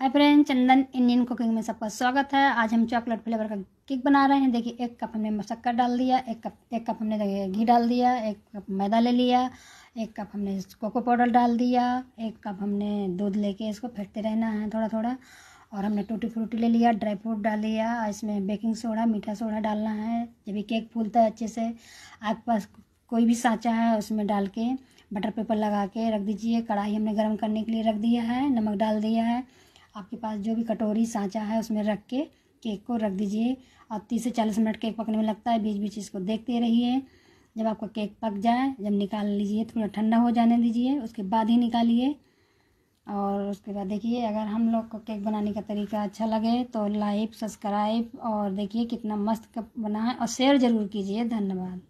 हाय friend Chandan Indian cooking में सबका स्वागत है आज हम चॉकलेट फ्लेवर का केक बना रहे हैं देखिए एक कप हमने शक्कर डाल दिया एक कप एक कप हमने घी डाल दिया एक कप मैदा ले लिया एक कप हमने कोको पाउडर डाल दिया एक कप हमने दूध लेके इसको फेंटते रहना है थोड़ा थोड़ा और हमने टूटी फ्रूटी ले लिया ड्राई फ्रूट डाल लिया इसमें बेकिंग सोडा मीठा सोडा डालना है जब भी केक फूलता है अच्छे से आपके पास कोई भी सांचा है उसमें डाल के बटर पेपर लगा के रख दीजिए कढ़ाई हमने गर्म करने के लिए रख दिया है नमक डाल दिया है आपके पास जो भी कटोरी सांचा है उसमें रख के केक को रख दीजिए और तीस से चालीस मिनट केक पकने में लगता है बीच बीच इसको देखते रहिए जब आपका केक पक जाए जब निकाल लीजिए थोड़ा ठंडा हो जाने दीजिए उसके बाद ही निकालिए और उसके बाद देखिए अगर हम लोग को केक बनाने का तरीका अच्छा लगे तो लाइक सब्सक्राइब और देखिए कितना मस्त बना है और शेयर ज़रूर कीजिए धन्यवाद